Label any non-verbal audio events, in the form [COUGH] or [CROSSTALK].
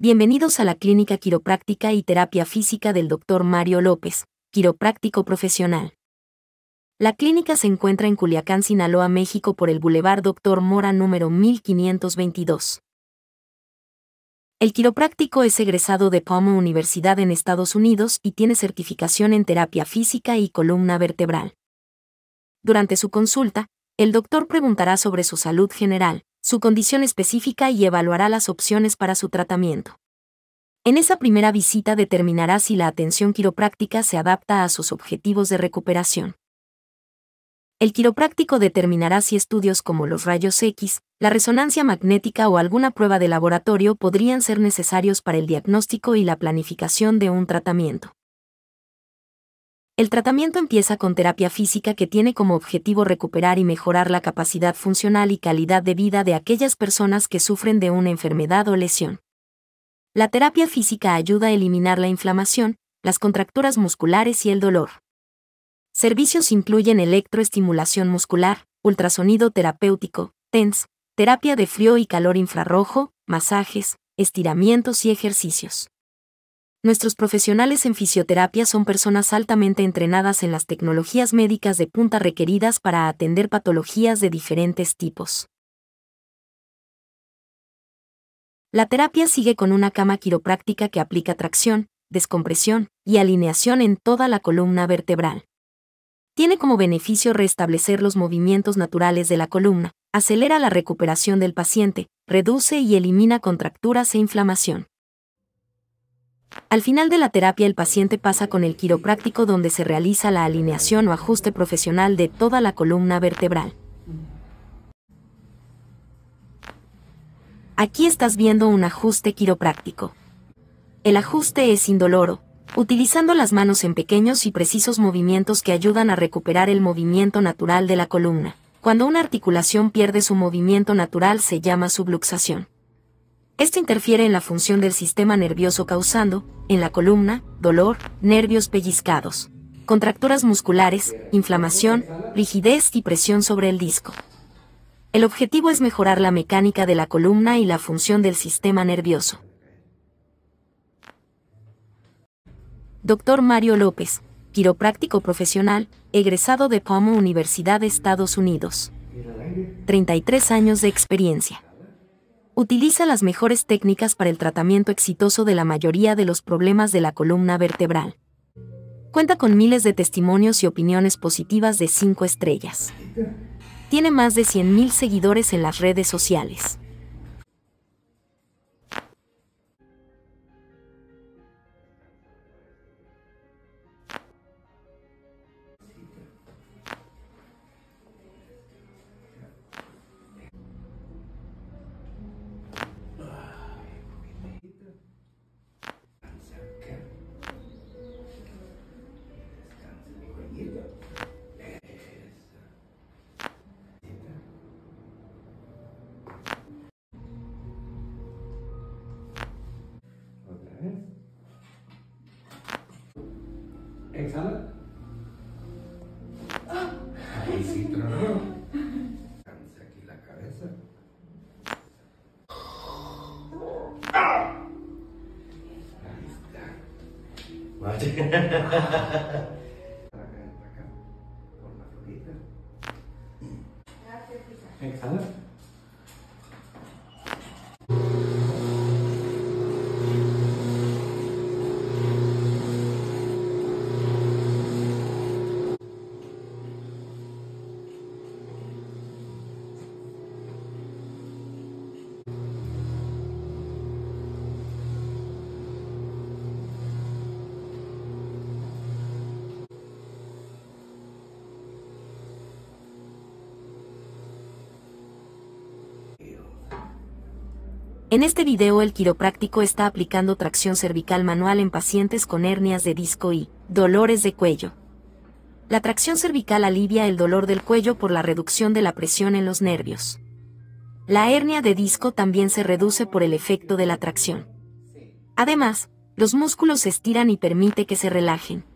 Bienvenidos a la Clínica Quiropráctica y Terapia Física del Dr. Mario López, quiropráctico profesional. La clínica se encuentra en Culiacán, Sinaloa, México, por el Boulevard Dr. Mora número 1522. El quiropráctico es egresado de Pomona Universidad en Estados Unidos y tiene certificación en terapia física y columna vertebral. Durante su consulta, el doctor preguntará sobre su salud general, su condición específica y evaluará las opciones para su tratamiento. En esa primera visita determinará si la atención quiropráctica se adapta a sus objetivos de recuperación. El quiropráctico determinará si estudios como los rayos X, la resonancia magnética o alguna prueba de laboratorio podrían ser necesarios para el diagnóstico y la planificación de un tratamiento. El tratamiento empieza con terapia física que tiene como objetivo recuperar y mejorar la capacidad funcional y calidad de vida de aquellas personas que sufren de una enfermedad o lesión. La terapia física ayuda a eliminar la inflamación, las contracturas musculares y el dolor. Servicios incluyen electroestimulación muscular, ultrasonido terapéutico, TENS, terapia de frío y calor infrarrojo, masajes, estiramientos y ejercicios nuestros profesionales en fisioterapia son personas altamente entrenadas en las tecnologías médicas de punta requeridas para atender patologías de diferentes tipos. La terapia sigue con una cama quiropráctica que aplica tracción, descompresión y alineación en toda la columna vertebral. Tiene como beneficio restablecer los movimientos naturales de la columna, acelera la recuperación del paciente, reduce y elimina contracturas e inflamación. Al final de la terapia el paciente pasa con el quiropráctico donde se realiza la alineación o ajuste profesional de toda la columna vertebral. Aquí estás viendo un ajuste quiropráctico. El ajuste es indoloro, utilizando las manos en pequeños y precisos movimientos que ayudan a recuperar el movimiento natural de la columna. Cuando una articulación pierde su movimiento natural se llama subluxación. Esto interfiere en la función del sistema nervioso causando, en la columna, dolor, nervios pellizcados, contracturas musculares, inflamación, rigidez y presión sobre el disco. El objetivo es mejorar la mecánica de la columna y la función del sistema nervioso. Doctor Mario López, quiropráctico profesional, egresado de Pomo Universidad de Estados Unidos. 33 años de experiencia utiliza las mejores técnicas para el tratamiento exitoso de la mayoría de los problemas de la columna vertebral. Cuenta con miles de testimonios y opiniones positivas de 5 estrellas. Tiene más de 100.000 seguidores en las redes sociales. [LAUGHS] acá, Gracias, En este video el quiropráctico está aplicando tracción cervical manual en pacientes con hernias de disco y dolores de cuello. La tracción cervical alivia el dolor del cuello por la reducción de la presión en los nervios. La hernia de disco también se reduce por el efecto de la tracción. Además, los músculos se estiran y permite que se relajen.